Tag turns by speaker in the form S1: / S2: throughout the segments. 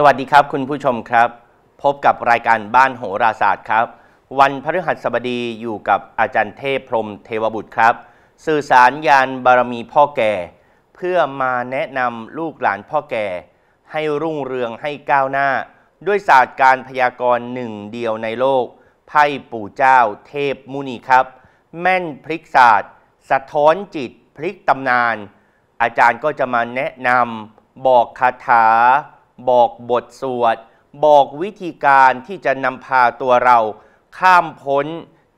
S1: สวัสดีครับคุณผู้ชมครับ พบกับรายการบ้านโหราศาสตร์ครับ วันพฤหัสบดีอยู่กับอาจารย์เทพพรมเทวบุตรครับ สื่อสารยานบารมีพ่อแก่ เพื่อมาแนะนำลูกหลานพ่อแก่ ให้รุ่งเรืองให้ก้าวหน้า ด้วยศาสตร์การพยากรณ์หนึ่งเดียวในโลก ไพ่ปู่เจ้าเทพมุนีครับ แม่นพลิกศาสตร์ สะท้อนจิตพลิกตำนาน อาจารย์ก็จะมาแนะนำบอกคาถาบอกบทสวดบอกวิธีการที่จะนำพาตัวเรา ข้ามพ้น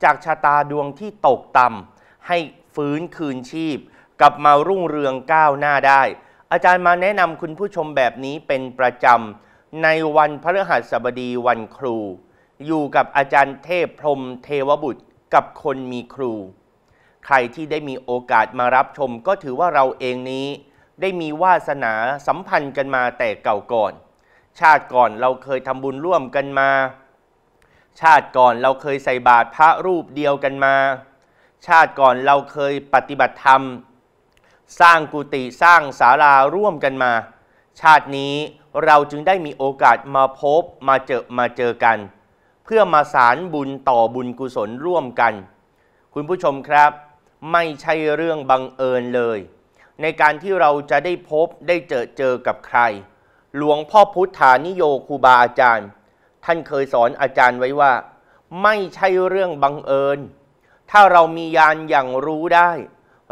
S1: จากชะตาดวงที่ตกต่ำให้ฟื้นคืนชีพกลับมารุ่งเรืองก้าวหน้าได้ อาจารย์มาแนะนำคุณผู้ชมแบบนี้เป็นประจำ ในวันพฤหัสบดีวันครู อยู่กับอาจารย์เทพพรมเทวบุตรกับคนมีครู ใครที่ได้มีโอกาสมารับชมก็ถือว่าเราเองนี้ได้มีวาสนาสัมพันธ์กันมาแต่เก่าก่อน ชาติก่อนเราเคยทำบุญร่วมกันมา ชาติก่อนเราเคยใส่บาตรพระรูปเดียวกันมา ชาติก่อนเราเคยปฏิบัติธรรม สร้างกุฏิสร้างศาลาร่วมกันมา ชาตินี้เราจึงได้มีโอกาสมาพบมาเจอมาเจอกัน เพื่อมาสารบุญต่อบุญกุศลร่วมกัน คุณผู้ชมครับ ไม่ใช่เรื่องบังเอิญเลยในการที่เราจะได้พบได้เจอเจอกับใคร หลวงพ่อพุทธานิโยครูบาอาจารย์ ท่านเคยสอนอาจารย์ไว้ว่า ไม่ใช่เรื่องบังเอิญ ถ้าเรามียานอย่างรู้ได้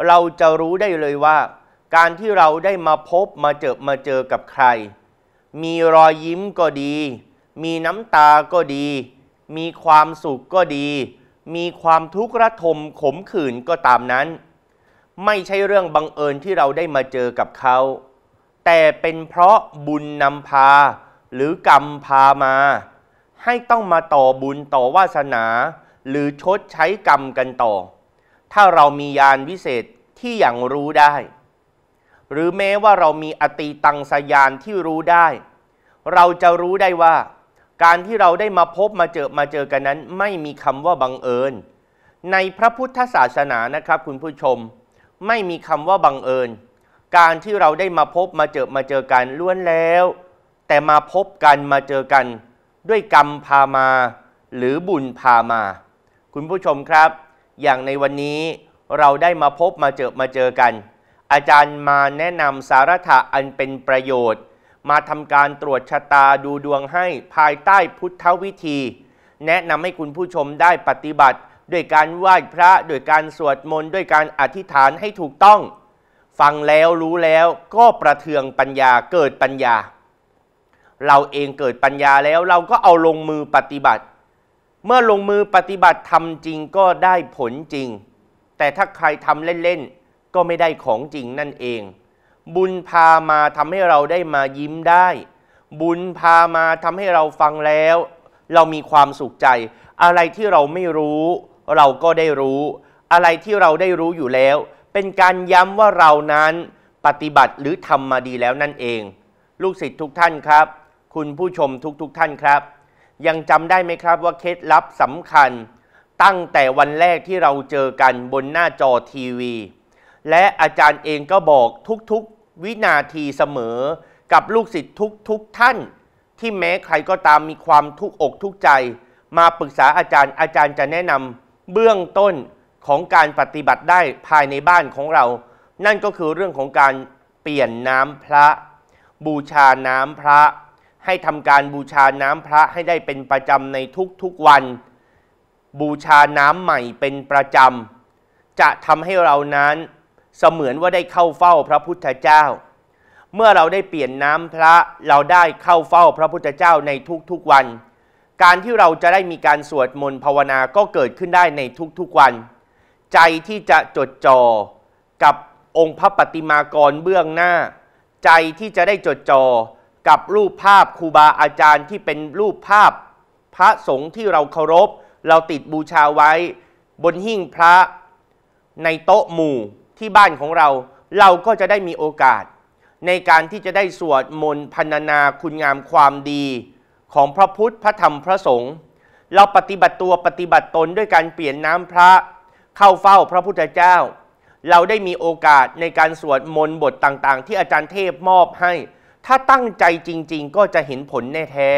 S1: เราจะรู้ได้เลยว่าการที่เราได้มาพบมาเจอมาเจอกับใคร มีรอยยิ้มก็ดี มีน้ำตาก็ดี มีความสุขก็ดี มีความทุกข์ระทมขมขื่นก็ตามนั้นไม่ใช่เรื่องบังเอิญที่เราได้มาเจอกับเขา แต่เป็นเพราะบุญนำพา หรือกรรมพามา ให้ต้องมาต่อบุญต่อวาสนา หรือชดใช้กรรมกันต่อ ถ้าเรามียานวิเศษที่อย่างรู้ได้ หรือแม้ว่าเรามีอติตังสยานที่รู้ได้ เราจะรู้ได้ว่า การที่เราได้มาพบมาเจอมาเจอกันนั้น ไม่มีคำว่าบังเอิญ ในพระพุทธศาสนานะครับ คุณผู้ชมไม่มีคำว่าบังเอิญ การที่เราได้มาพบมาเจอมาเจอกันล้วนแล้ว แต่มาพบกันมาเจอกัน ด้วยกรรมพามา หรือบุญพามา คุณผู้ชมครับ อย่างในวันนี้เราได้มาพบมาเจอมาเจอกัน อาจารย์มาแนะนำสาระอันเป็นประโยชน์ มาทำการตรวจชะตาดูดวงให้ภายใต้พุทธวิธี แนะนำให้คุณผู้ชมได้ปฏิบัติด้วยการไหว้พระด้วยการสวดมนต์ด้วยการอธิษฐานให้ถูกต้อง ฟังแล้วรู้แล้วก็ประเทืองปัญญาเกิดปัญญา เราเองเกิดปัญญาแล้วเราก็เอาลงมือปฏิบัติ เมื่อลงมือปฏิบัติทำจริงก็ได้ผลจริง แต่ถ้าใครทำเล่นๆก็ไม่ได้ของจริงนั่นเอง บุญพามาทำให้เราได้มายิ้มได้ บุญพามาทำให้เราฟังแล้วเรามีความสุขใจ อะไรที่เราไม่รู้เราก็ได้รู้ อะไรที่เราได้รู้อยู่แล้ว เป็นการย้ำว่าเรานั้น ปฏิบัติหรือทำมาดีแล้วนั่นเอง ลูกศิษย์ทุกท่านครับ คุณผู้ชมทุกๆทท่านครับ ยังจำได้ไหมครับว่าเคล็ดลับสำคัญ ตั้งแต่วันแรกที่เราเจอกันบนหน้าจอทีวี และอาจารย์เองก็บอกทุกๆวินาทีเสมอ กับลูกศิษย์ทุกๆท่าน ที่แม้ใครก็ตามมีความทุกอกทุกใจ มาปรึกษาอาจารย์อาจารย์จะแนะนำเบื้องต้นของการปฏิบัติได้ภายในบ้านของเรา นั่นก็คือเรื่องของการเปลี่ยนน้ำพระ บูชาน้ำพระ ให้ทำการบูชาน้ำพระให้ได้เป็นประจำในทุกๆวัน บูชาน้ำใหม่เป็นประจำจะทำให้เรานั้นเสมือนว่าได้เข้าเฝ้าพระพุทธเจ้า เมื่อเราได้เปลี่ยนน้ำพระเราได้เข้าเฝ้าพระพุทธเจ้าในทุกๆวันการที่เราจะได้มีการสวดมนต์ภาวนาก็เกิดขึ้นได้ในทุกๆวัน ใจที่จะจดจ่อกับองค์พระปฏิมากรเบื้องหน้า ใจที่จะได้จดจ่อกับรูปภาพครูบาอาจารย์ที่เป็นรูปภาพพระสงฆ์ที่เราเคารพ เราติดบูชาไว้ บนหิ้งพระในโต๊ะหมู่ที่บ้านของเราเราก็จะได้มีโอกาส ในการที่จะได้สวดมนต์พรนนาคุณงามความดีของพระพุทธพระธรรมพระสงฆ์เราปฏิบัติตัวปฏิบัติตนด้วยการเปลี่ยนน้ำพระ เข้าเฝ้าพระพุทธเจ้า เราได้มีโอกาสในการสวดมนต์บทต่าง ๆ ที่อาจารย์เทพมอบให้ ถ้าตั้งใจจริง ๆ ก็จะเห็นผลแน่แท้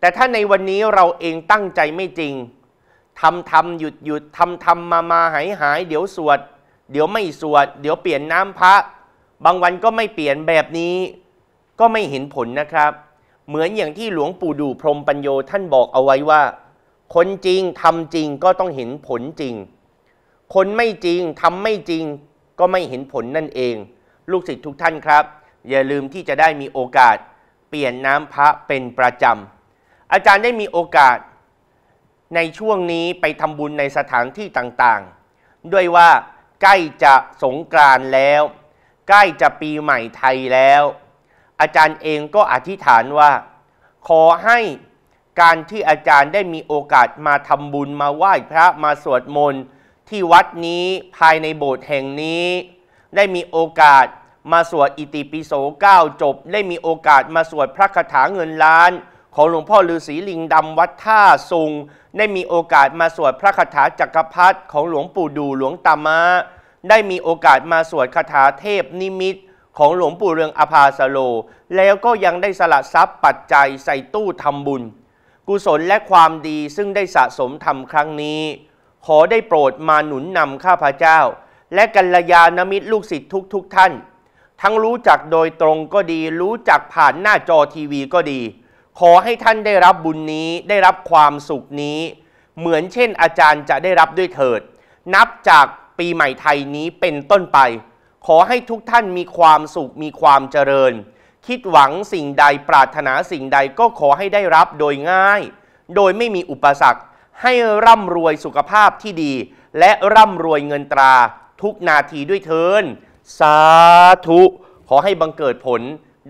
S1: แต่ถ้าในวันนี้เราเองตั้งใจไม่จริงทำทำหยุดหยุดทำทำมามาหายหายเดี๋ยวสวด เดี๋ยวไม่สวด เดี๋ยวเปลี่ยนน้ำพระ บางวันก็ไม่เปลี่ยนแบบนี้ ก็ไม่เห็นผลนะครับเหมือนอย่างที่หลวงปู่ดูพรมปัญโยท่านบอกเอาไว้ว่า คนจริงทำจริงก็ต้องเห็นผลจริง คนไม่จริงทำไม่จริงก็ไม่เห็นผลนั่นเอง ลูกศิษย์ทุกท่านครับ อย่าลืมที่จะได้มีโอกาส เปลี่ยนน้ำพระเป็นประจำอาจารย์ได้มีโอกาส ในช่วงนี้ไปทำบุญในสถานที่ต่างๆ ด้วยว่าใกล้จะสงกรานต์แล้ว ใกล้จะปีใหม่ไทยแล้วอาจารย์เองก็อธิษฐานว่า ขอให้การที่อาจารย์ได้มีโอกาสมาทำบุญมาไหว้พระมาสวดมนต์ที่วัดนี้ภายในโบสถ์แห่งนี้ ได้มีโอกาสมาสวดอิติปิโสเก้าจบ ได้มีโอกาสมาสวดพระคาถาเงินล้าน ของหลวงพ่อฤาษีลิงดำวัดท่าสุงได้มีโอกาสมาสวดพระคาถาจักรพรรดิของหลวงปู่ดูหลวงตามะได้มีโอกาสมาสวดคาถาเทพนิมิตของหลวงปู่เรืองอภาสโล แล้วก็ยังได้สละทรัพย์ปัจจัยใส่ตู้ทำบุญ กุศลและความดีซึ่งได้สะสมทำครั้งนี้ ขอได้โปรดมาหนุนนำข้าพเจ้า และกัลยาณมิตรลูกศิษย์ทุกทท่าน ทั้งรู้จักโดยตรงก็ดีรู้จักผ่านหน้าจอทีวีก็ดี ขอให้ท่านได้รับบุญนี้ได้รับความสุขนี้ เหมือนเช่น อาจารย์จะได้รับด้วยเถิด นับจากปีใหม่ไทยนี้เป็นต้นไปขอให้ทุกท่านมีความสุขมีความเจริญ คิดหวังสิ่งใดปรารถนาสิ่งใดก็ขอให้ได้รับโดยง่าย โดยไม่มีอุปสรรคให้ร่ำรวยสุขภาพที่ดี และร่ำรวยเงินตราทุกนาทีด้วยเทินสาธุ ขอให้บังเกิดผล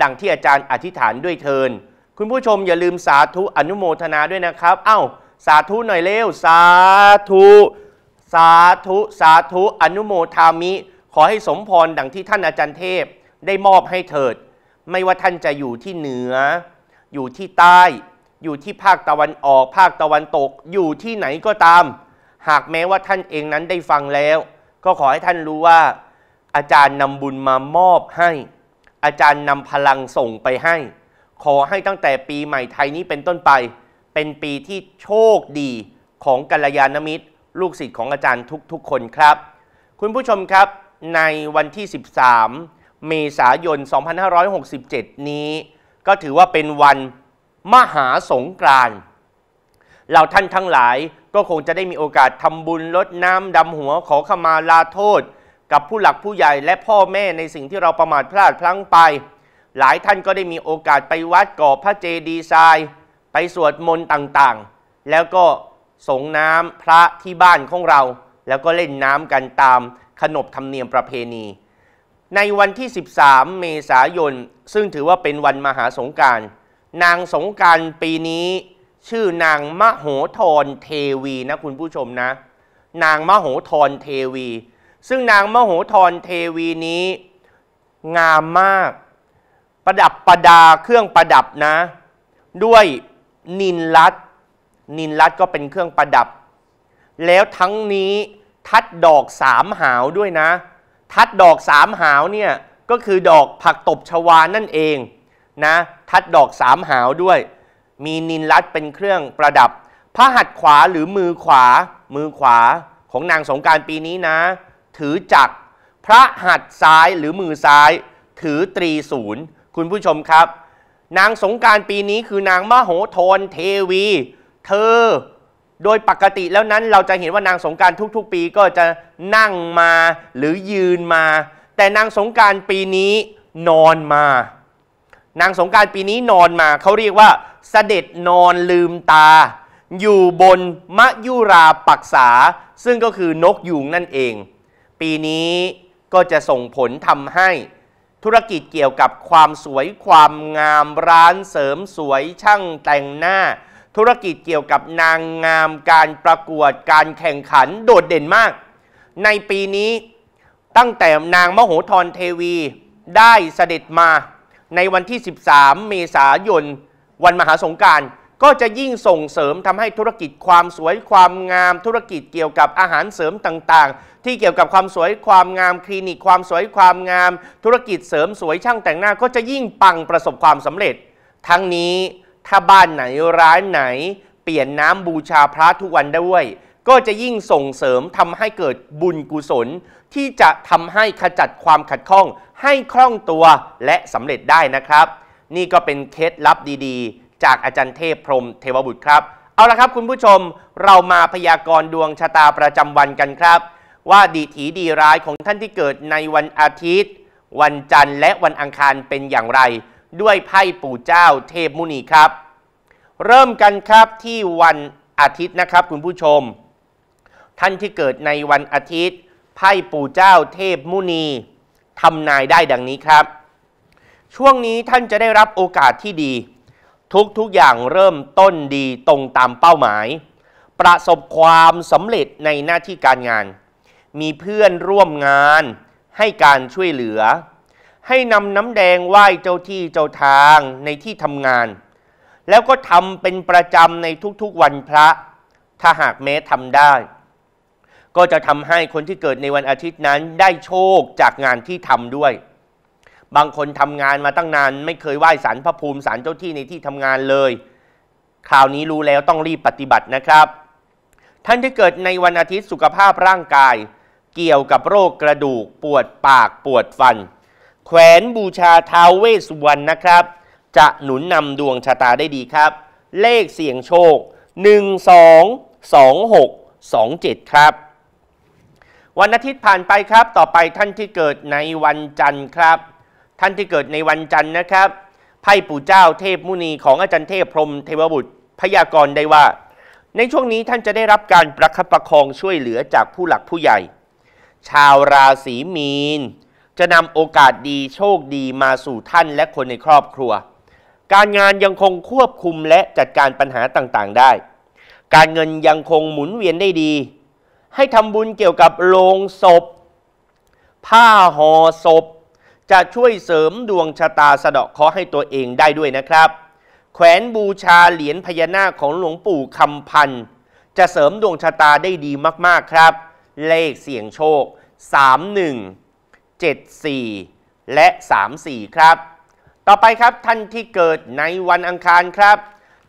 S1: ดังที่อาจารย์อธิษฐานด้วยเทินคุณผู้ชมอย่าลืมสาธุอนุโมทนาด้วยนะครับเอา้าสาธุหน่อยเร็วสาธุสาธุสาธุอนุโมทามิขอให้สมพรดังที่ท่านอาจารย์เทพได้มอบให้เถิด ไม่ว่าท่านจะอยู่ที่เหนือ อยู่ที่ใต้ อยู่ที่ภาคตะวันออก ภาคตะวันตก อยู่ที่ไหนก็ตาม หากแม้ว่าท่านเองนั้นได้ฟังแล้ว ก็ขอให้ท่านรู้ว่า อาจารย์นำบุญมามอบให้ อาจารย์นำพลังส่งไปให้ ขอให้ตั้งแต่ปีใหม่ไทยนี้เป็นต้นไป เป็นปีที่โชคดีของกัลยาณมิตรลูกศิษย์ของอาจารย์ทุกๆ คนครับ คุณผู้ชมครับในวันที่ 13 เมษายน 2567 นี้ ก็ถือว่าเป็นวันมหาสงกรานต์เราท่านทั้งหลายก็คงจะได้มีโอกาสทำบุญลดน้ำดำหัวขอขมาลาโทษ กับผู้หลักผู้ใหญ่และพ่อแม่ในสิ่งที่เราประมาทพลาดพลั้งไป หลายท่านก็ได้มีโอกาสไปวัดก่อพระเจดีย์ทรายไปสวดมนต์ต่างๆ แล้วก็สงน้ำพระที่บ้านของเรา แล้วก็เล่นน้ำกันตามขนบธรรมเนียมประเพณี ในวันที่ 13 เมษายน ซึ่งถือว่าเป็นวันมหาสงการ นางสงการปีนี้ชื่อนางมโหธรเทวีนะคุณผู้ชมนะ นางมโหธรเทวี ซึ่งนางมโหธรเทวีนี้งามมากประดับประดาเครื่องประดับนะ ด้วยนินลัดนินลัดก็เป็นเครื่องประดับ แล้วทั้งนี้ทัดดอกสามหาวด้วยนะ ทัดดอกสามหาวเนี่ยก็คือดอกผักตบชวานั่นเองนะ ทัดดอกสามหาวด้วย มีนินรัตเป็นเครื่องประดับ พระหัตถ์ขวาหรือมือขวา มือขวาของนางสงการปีนี้นะ ถือจักรพระหัตถ์ซ้ายหรือมือซ้าย ถือตรีศูนย์คุณผู้ชมครับ นางสงการปีนี้คือนางมโหธรเทวี เธอโดยปกติแล้วนั้นเราจะเห็นว่านางสงการทุกๆปีก็จะนั่งมาหรือยืนมา แต่นางสงการปีนี้นอนมา นางสงการปีนี้นอนมาเขาเรียกว่าเสด็จนอนลืมตา อยู่บนมะยุราปักษา ซึ่งก็คือนกยูงนั่นเอง ปีนี้ก็จะส่งผลทำให้ ธุรกิจเกี่ยวกับความสวยความงามร้านเสริมสวยช่างแต่งหน้าธุรกิจเกี่ยวกับนางงามการประกวดการแข่งขัน โดดเด่นมาก ในปีนี้ ตั้งแต่นางมโหธรเทวี ได้เสด็จมา ในวันที่ 13 เมษายนวันมหาสงการก็จะยิ่งส่งเสริมทำให้ธุรกิจความสวยความงาม ธุรกิจเกี่ยวกับอาหารเสริมต่างๆ ที่เกี่ยวกับความสวยความงามคลินิกความสวยความงาม ธุรกิจเสริมสวยช่างแต่งหน้าก็จะยิ่งปังประสบความสำเร็จ ทั้งนี้ถ้าบ้านไหนร้านไหน เปลี่ยนน้ำบูชาพระทุกวันด้วย ก็จะยิ่งส่งเสริมทำให้เกิดบุญกุศล ที่จะทำให้ขจัดความขัดข้อง ให้คล่องตัวและสำเร็จได้นะครับ นี่ก็เป็นเคล็ดลับดี ๆ จากอาจารย์เทพพรมเทวบุตรครับ เอาละครับคุณผู้ชมเรามาพยากรณ์ดวงชะตาประจำวันกันครับ ว่าดีถีดีร้ายของท่านที่เกิดในวันอาทิตย์ วันจันทร์และวันอังคารเป็นอย่างไรด้วยไพ่ปู่เจ้าเทพมุนีครับ เริ่มกันครับที่วันอาทิตย์นะครับคุณผู้ชม ท่านที่เกิดในวันอาทิตย์ ไพ่ปู่เจ้าเทพมุนีทำนายได้ดังนี้ครับ ช่วงนี้ท่านจะได้รับโอกาสที่ดี ทุกทุกอย่างเริ่มต้นดีตรงตามเป้าหมาย ประสบความสำเร็จในหน้าที่การงาน มีเพื่อนร่วมงานให้การช่วยเหลือให้นำน้ำแดงไหว้เจ้าที่เจ้าทาง ในที่ทำงาน แล้วก็ทำเป็นประจำในทุกๆวันพระ ถ้าหากแม้ทำได้ ก็จะทำให้คนที่เกิดในวันอาทิตย์นั้นได้โชคจากงานที่ทำด้วย บางคนทำงานมาตั้งนานไม่เคยไหว้สารพระภูมิสารเจ้าที่ในที่ทำงานเลย คราวนี้รู้แล้วต้องรีบปฏิบัตินะครับ ท่านที่เกิดในวันอาทิตย์สุขภาพร่างกาย เกี่ยวกับโรคกระดูกปวดปากปวดฟันแขวนบูชาท้าวเวสวรรณนะครับ จะหนุนนำดวงชะตาได้ดีครับ เลขเสี่ยงโชค 1 2 2 6 2 7 ครับ วันอาทิตย์ผ่านไปครับต่อไปท่านที่เกิดในวันจันทร์ครับ ท่านที่เกิดในวันจันทร์นะครับไพ่ปู่เจ้าเทพมุนี ของอาจารย์เทพพรมเทวบุตรพยากรณ์ได้ว่า ในช่วงนี้ท่านจะได้รับการประคับประคองช่วยเหลือจากผู้หลักผู้ใหญ่ ชาวราศีมีนจะนำโอกาสดีโชคดีมาสู่ท่านและคนในครอบครัว การงานยังคงควบคุมและจัดการปัญหาต่างๆได้ การเงินยังคงหมุนเวียนได้ดี ให้ทำบุญเกี่ยวกับโลงศพ ผ้าห่อศพ จะช่วยเสริมดวงชะตาสะเดาะเคาะให้ตัวเองได้ด้วยนะครับ แขวนบูชาเหรียญพญานาคของหลวงปู่คำพันธ์จะเสริมดวงชะตาได้ดีมากๆครับ เลขเสี่ยงโชค31 74และ 34 ครับ ต่อไปครับท่านที่เกิดในวันอังคารครับ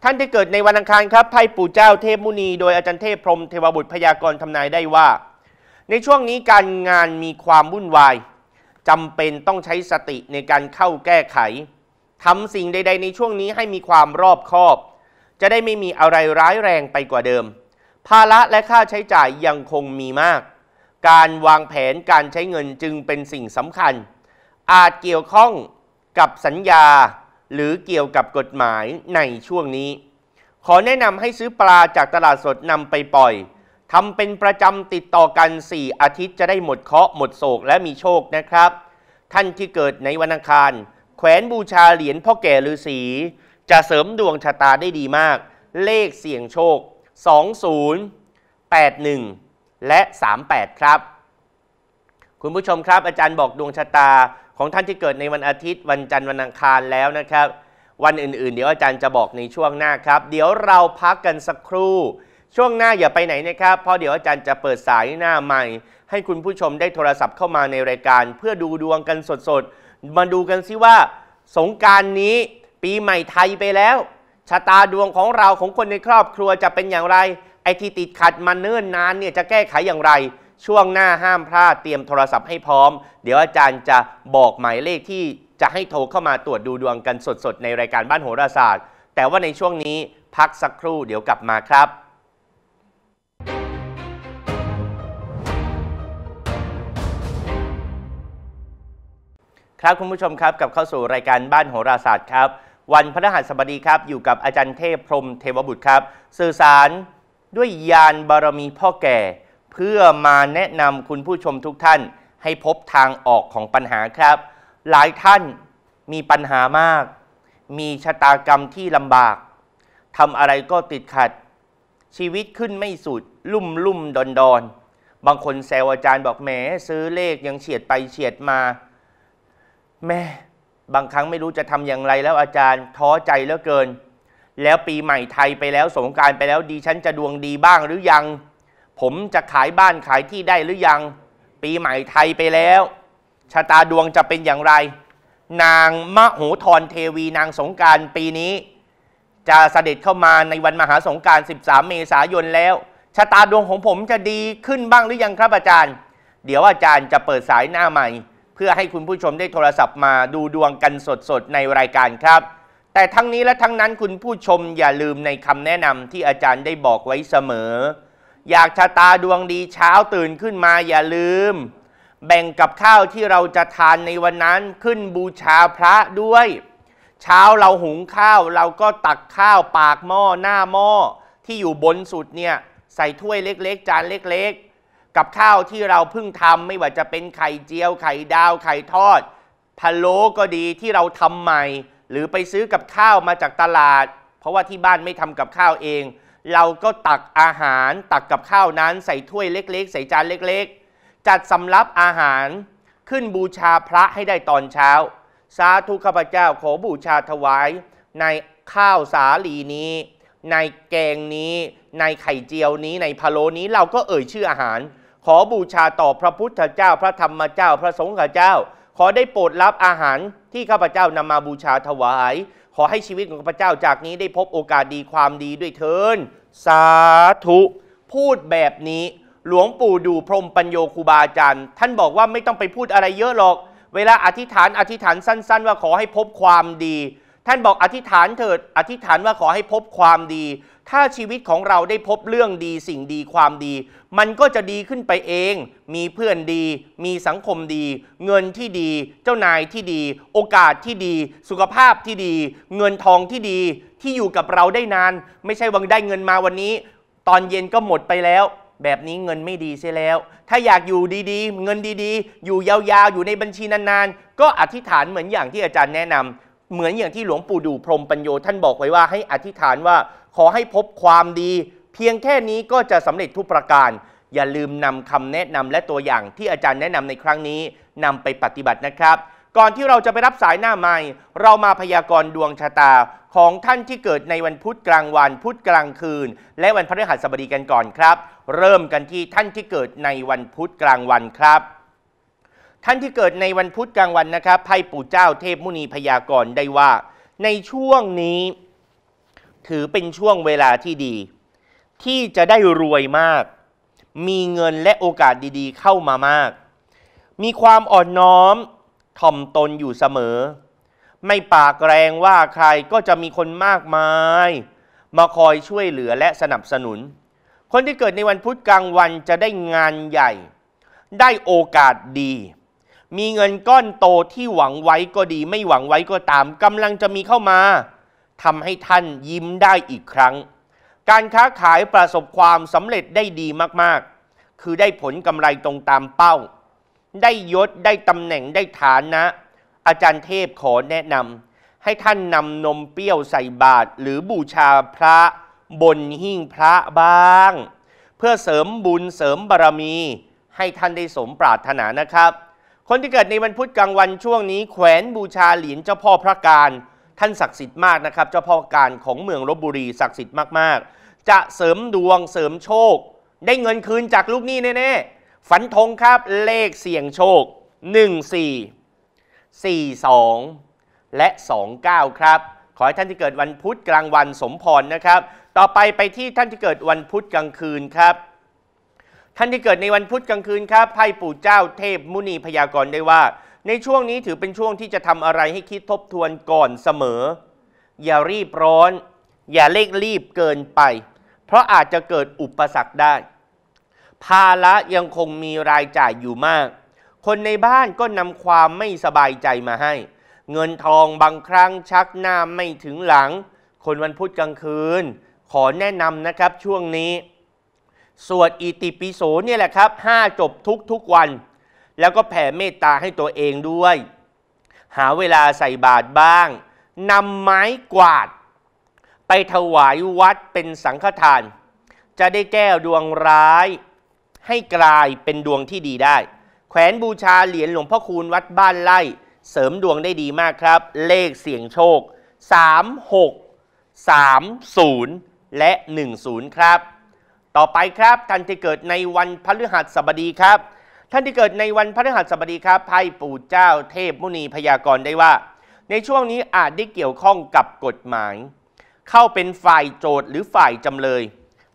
S1: ท่านที่เกิดในวันอังคารครับ ไพ่ปู่เจ้าเทพมุนี โดยอาจารย์เทพพรมเทวบุตรพยากรณ์ทำนายได้ว่า ในช่วงนี้การงานมีความวุ่นวาย จำเป็นต้องใช้สติในการเข้าแก้ไข ทำสิ่งใดๆ ในช่วงนี้ให้มีความรอบคอบ จะได้ไม่มีอะไรร้ายแรงไปกว่าเดิม ภาระและค่าใช้จ่ายยังคงมีมากการวางแผนการใช้เงินจึงเป็นสิ่งสำคัญ อาจเกี่ยวข้องกับสัญญาหรือเกี่ยวกับกฎหมายในช่วงนี้ ขอแนะนำให้ซื้อปลาจากตลาดสดนำไปปล่อยทำเป็นประจำติดต่อกัน 4 อาทิตย์จะได้หมดเคาะหมดโศกและมีโชคนะครับ ท่านที่เกิดในวันอังคาร แขวนบูชาเหรียญพ่อแก่ฤาษีจะเสริมดวงชะตาได้ดีมาก เลขเสี่ยงโชค 2081และ 38 ครับ คุณผู้ชมครับ อาจารย์บอกดวงชะตาของท่านที่เกิดในวันอาทิตย์วันจันทร์วันอังคารแล้วนะครับ วันอื่นๆ เดี๋ยวอาจารย์จะบอกในช่วงหน้าครับ เดี๋ยวเราพักกันสักครู่ ช่วงหน้าอย่าไปไหนนะครับเพราะเดี๋ยวอาจารย์จะเปิดสายหน้าใหม่ ให้คุณผู้ชมได้โทรศัพท์เข้ามาในรายการ เพื่อดูดวงกันสดๆมาดูกันซิว่า สงการนี้ปีใหม่ไทยไปแล้วชะตาดวงของเราของคนในครอบครัวจะเป็นอย่างไรไอ้ที่ติดขัดมาเนิ่นนานเนี่ยจะแก้ไขอย่างไร ช่วงหน้าห้ามพลาดเตรียมโทรศัพท์ให้พร้อม เดี๋ยวอาจารย์จะบอกหมายเลขที่จะให้โทรเข้ามาตรวจดูดวงกันสดๆ ในรายการบ้านโหราศาสตร์ แต่ว่าในช่วงนี้พักสักครู่ เดี๋ยวกลับมาครับ ครับคุณผู้ชมครับกับเข้าสู่รายการบ้านโหราศาสตร์ครับวันพฤหัสบดีครับ อยู่กับอาจารย์เทพพรมเทวบุตรครับ สื่อสารด้วยยานบารมีพ่อแก่ เพื่อมาแนะนำคุณผู้ชมทุกท่าน ให้พบทางออกของปัญหาครับ หลายท่านมีปัญหามาก มีชะตากรรมที่ลำบากทำอะไรก็ติดขัด ชีวิตขึ้นไม่สุดลุ่มลุ่มดอนดอนบางคนแซวอาจารย์บอกแหมซื้อเลขยังเฉียดไปเฉียดมา แม่ บางครั้งไม่รู้จะทำอย่างไรแล้วอาจารย์ท้อใจเหลือเกินแล้วปีใหม่ไทยไปแล้วสงการไปแล้วดีฉันจะดวงดีบ้างหรือยัง ผมจะขายบ้านขายที่ได้หรือยัง ปีใหม่ไทยไปแล้ว ชะตาดวงจะเป็นอย่างไร นางมโหธรเทวีนางสงการปีนี้ จะเสด็จเข้ามาในวันมหาสงการ 13 เมษายนแล้ว ชะตาดวงของผมจะดีขึ้นบ้างหรือยังครับอาจารย์ เดี๋ยวอาจารย์จะเปิดสายหน้าใหม่ เพื่อให้คุณผู้ชมได้โทรศัพท์มาดูดวงกันสดๆในรายการครับแต่ทั้งนี้และทั้งนั้นคุณผู้ชมอย่าลืมในคำแนะนำที่อาจารย์ได้บอกไว้เสมอ อยากชะตาดวงดีเช้าตื่นขึ้นมาอย่าลืม แบ่งกับข้าวที่เราจะทานในวันนั้นขึ้นบูชาพระด้วย เช้าเราหุงข้าวเราก็ตักข้าวปากหม้อหน้าหม้อ ที่อยู่บนสุดเนี่ยใส่ถ้วยเล็ก ๆ จานเล็กๆ กับข้าวที่เราเพิ่งทำไม่ว่าจะเป็นไข่เจียวไข่ดาวไข่ทอดพะโล้ก็ดีที่เราทำใหม่หรือไปซื้อกับข้าวมาจากตลาด เพราะว่าที่บ้านไม่ทำกับข้าวเอง เราก็ตักอาหาร ตักกับข้าวนั้นใส่ถ้วยเล็ก ๆ ใส่จานเล็ก ๆ จัดสำรับอาหารขึ้นบูชาพระให้ได้ตอนเช้า สาธุข้าพเจ้าขอบูชาถวายในข้าวสาลีนี้ ในแกงนี้ ในไข่เจียวนี้ในพะโลนี้เราก็เอ่ยชื่ออาหาร ขอบูชาต่อพระพุทธเจ้าพระธรรมเจ้าพระสงฆ์เจ้าขอได้โปรดรับอาหารที่ข้าพเจ้านำมาบูชาถวาย ขอให้ชีวิตของข้าพเจ้าจากนี้ได้พบโอกาสดีความดีด้วยเทิน สาธุ พูดแบบนี้ หลวงปู่ดูพรมปัญโยคูบาจันท่านบอกว่าไม่ต้องไปพูดอะไรเยอะหรอก เวลาอธิษฐานอธิษฐานสั้นๆ ว่าขอให้พบความดีท่านบอกอธิษฐานเถิดอธิษฐานว่าขอให้พบความดี ถ้าชีวิตของเราได้พบเรื่องดีสิ่งดีความดี มันก็จะดีขึ้นไปเอง มีเพื่อนดี มีสังคมดี เงินที่ดี เจ้านายที่ดี โอกาสที่ดี สุขภาพที่ดี เงินทองที่ดี ที่อยู่กับเราได้นาน ไม่ใช่วังได้เงินมาวันนี้ ตอนเย็นก็หมดไปแล้ว แบบนี้เงินไม่ดีเสียแล้ว ถ้าอยากอยู่ดีๆ เงินดีๆอยู่ยาวๆอยู่ในบัญชีนานๆ ก็อธิษฐานเหมือนอย่างที่อาจารย์แนะนำเหมือนอย่างที่หลวงปู่ดูพรมปัญโยท่านบอกไว้ว่าให้อธิษฐานว่าขอให้พบความดี เพียงแค่นี้ก็จะสำเร็จทุกประการ อย่าลืมนำคำแนะนำและตัวอย่างที่อาจารย์แนะนำในครั้งนี้ นำไปปฏิบัตินะครับ ก่อนที่เราจะไปรับสายหน้าใหม่ เรามาพยากรณ์ดวงชะตา ของท่านที่เกิดในวันพุธกลางวันพุธกลางคืน และวันพฤหัสบดีกันก่อนครับ เริ่มกันที่ท่านที่เกิดในวันพุธกลางวันครับท่านที่เกิดในวันพุธกลางวันนะครับ ไพ่ปู่เจ้าเทพมุนีพยากรณ์ได้ว่า ในช่วงนี้ ถือเป็นช่วงเวลาที่ดี ที่จะได้รวยมาก มีเงินและโอกาสดีๆ เข้ามามาก มีความอ่อนน้อมถ่อมตนอยู่เสมอ ไม่ปากแรงว่าใครก็จะมีคนมากมาย มาคอยช่วยเหลือและสนับสนุน คนที่เกิดในวันพุธกลางวันจะได้งานใหญ่ ได้โอกาสดีมีเงินก้อนโตที่หวังไว้ก็ดีไม่หวังไว้ก็ตามกำลังจะมีเข้ามาทำให้ท่านยิ้มได้อีกครั้ง การค้าขายประสบความสำเร็จได้ดีมาก ๆ คือได้ผลกำไรตรงตามเป้า ได้ยศได้ตำแหน่งได้ฐานนะ อาจารย์เทพขอแนะนำให้ท่านนำนมเปรี้ยวใส่บาตรหรือบูชาพระ บนหิ้งพระบ้าง เพื่อเสริมบุญเสริมบารรมี ให้ท่านได้สมปรารถนานะครับคนที่เกิดในวันพุธกลางวันช่วงนี้แขวนบูชาเหรียญเจ้าพ่อพระการท่านศักดิ์สิทธิ์มากนะครับ เจ้าพ่อการของเมืองลบบุรีศักดิ์สิทธิ์มากๆ จะเสริมดวงเสริมโชค ได้เงินคืนจากลูกหนี้แน่ๆ ฝันธงครับเลขเสี่ยงโชค 14 42 และ 29 ครับ ขอให้ท่านที่เกิดวันพุธกลางวันสมพรนะครับ ต่อไปไปที่ท่านที่เกิดวันพุธกลางคืนครับท่านที่เกิดในวันพุธกลางคืนครับไพ่ปู่เจ้าเทพมุนีพยากรณ์ได้ว่า ในช่วงนี้ถือเป็นช่วงที่จะทำอะไรให้คิดทบทวนก่อนเสมอ อย่ารีบร้อน อย่าเร่งรีบเกินไป เพราะอาจจะเกิดอุปสรรคได้ ภาระยังคงมีรายจ่ายอยู่มาก คนในบ้านก็นำความไม่สบายใจมาให้ เงินทองบางครั้งชักหน้าไม่ถึงหลัง คนวันพุธกลางคืน ขอแนะนำนะครับช่วงนี้สวดอิติปิโสเนี่ยแหละครับ ห้าจบทุกทุกวัน แล้วก็แผ่เมตตาให้ตัวเองด้วย หาเวลาใส่บาตรบ้าง นำไม้กวาด ไปถวายวัดเป็นสังฆทาน จะได้แก้ดวงร้าย ให้กลายเป็นดวงที่ดีได้ แขวนบูชาเหรียญหลวงพ่อคูณวัดบ้านไร่ เสริมดวงได้ดีมากครับ เลขเสี่ยงโชค 36 30และ 10ครับต่อไปครับท่านที่เกิดในวันพฤหัสบดีครับ ท่านที่เกิดในวันพฤหัสบดีครับไพ่ปู่เจ้าเทพมุนีพยากรณ์ได้ว่า ในช่วงนี้อาจได้เกี่ยวข้องกับกฎหมาย เข้าเป็นฝ่ายโจทย์หรือฝ่ายจำเลย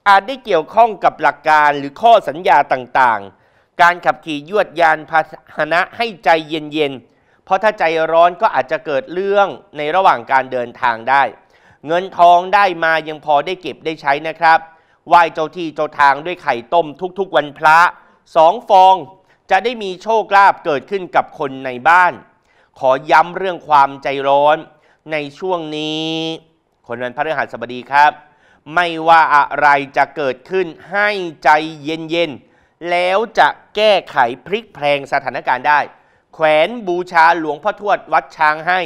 S1: อาจได้เกี่ยวข้องกับหลักการหรือข้อสัญญาต่างๆ การขับขี่ยวดยานพาหนะให้ใจเย็นๆเพราะถ้าใจร้อนก็อาจจะเกิดเรื่องในระหว่างการเดินทางได้ เงินทองได้มายังพอได้เก็บได้ใช้นะครับไหว้เจ้าที่เจ้าทางด้วยไข่ต้มทุกๆวันพระสองฟอง จะได้มีโชคลาภเกิดขึ้นกับคนในบ้าน ขอย้ำเรื่องความใจร้อน ในช่วงนี้ คนวันพระฤหัสบดีครับ ไม่ว่าอะไรจะเกิดขึ้นให้ใจเย็นๆ แล้วจะแก้ไขพลิกแพลงสถานการณ์ได้ แขวนบูชาหลวงพ่อทวดวัดช้างให้